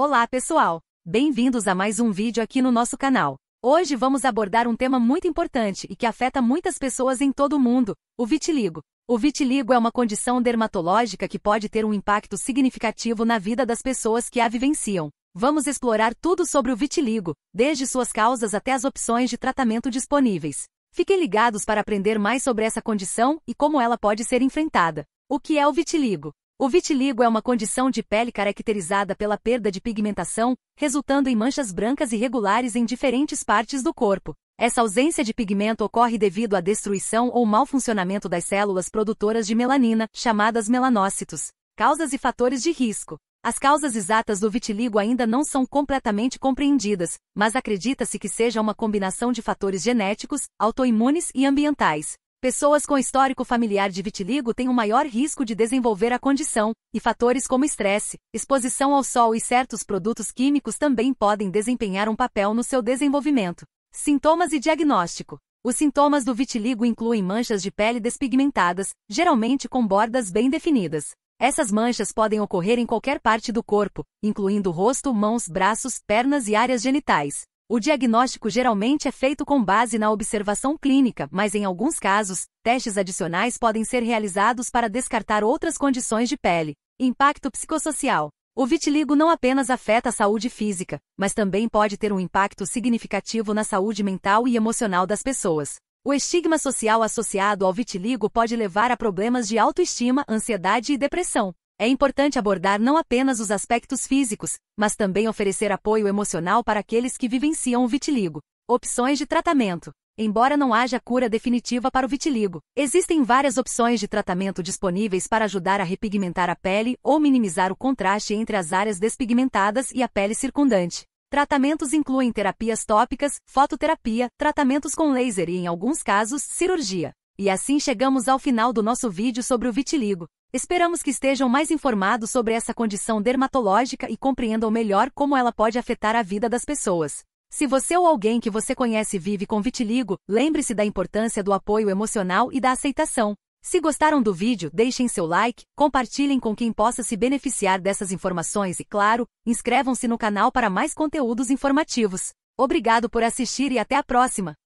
Olá pessoal, bem-vindos a mais um vídeo aqui no nosso canal. Hoje vamos abordar um tema muito importante e que afeta muitas pessoas em todo o mundo, o vitiligo. O vitiligo é uma condição dermatológica que pode ter um impacto significativo na vida das pessoas que a vivenciam. Vamos explorar tudo sobre o vitiligo, desde suas causas até as opções de tratamento disponíveis. Fiquem ligados para aprender mais sobre essa condição e como ela pode ser enfrentada. O que é o vitiligo? O vitiligo é uma condição de pele caracterizada pela perda de pigmentação, resultando em manchas brancas irregulares em diferentes partes do corpo. Essa ausência de pigmento ocorre devido à destruição ou mau funcionamento das células produtoras de melanina, chamadas melanócitos. Causas e fatores de risco. As causas exatas do vitiligo ainda não são completamente compreendidas, mas acredita-se que seja uma combinação de fatores genéticos, autoimunes e ambientais. Pessoas com histórico familiar de vitiligo têm um maior risco de desenvolver a condição, e fatores como estresse, exposição ao sol e certos produtos químicos também podem desempenhar um papel no seu desenvolvimento. Sintomas e diagnóstico: Os sintomas do vitiligo incluem manchas de pele despigmentadas, geralmente com bordas bem definidas. Essas manchas podem ocorrer em qualquer parte do corpo, incluindo rosto, mãos, braços, pernas e áreas genitais. O diagnóstico geralmente é feito com base na observação clínica, mas em alguns casos, testes adicionais podem ser realizados para descartar outras condições de pele. Impacto psicossocial. O vitiligo não apenas afeta a saúde física, mas também pode ter um impacto significativo na saúde mental e emocional das pessoas. O estigma social associado ao vitiligo pode levar a problemas de autoestima, ansiedade e depressão. É importante abordar não apenas os aspectos físicos, mas também oferecer apoio emocional para aqueles que vivenciam o vitiligo. Opções de tratamento. Embora não haja cura definitiva para o vitiligo, existem várias opções de tratamento disponíveis para ajudar a repigmentar a pele ou minimizar o contraste entre as áreas despigmentadas e a pele circundante. Tratamentos incluem terapias tópicas, fototerapia, tratamentos com laser e, em alguns casos, cirurgia. E assim chegamos ao final do nosso vídeo sobre o vitiligo. Esperamos que estejam mais informados sobre essa condição dermatológica e compreendam melhor como ela pode afetar a vida das pessoas. Se você ou alguém que você conhece vive com vitiligo, lembre-se da importância do apoio emocional e da aceitação. Se gostaram do vídeo, deixem seu like, compartilhem com quem possa se beneficiar dessas informações e, claro, inscrevam-se no canal para mais conteúdos informativos. Obrigado por assistir e até a próxima!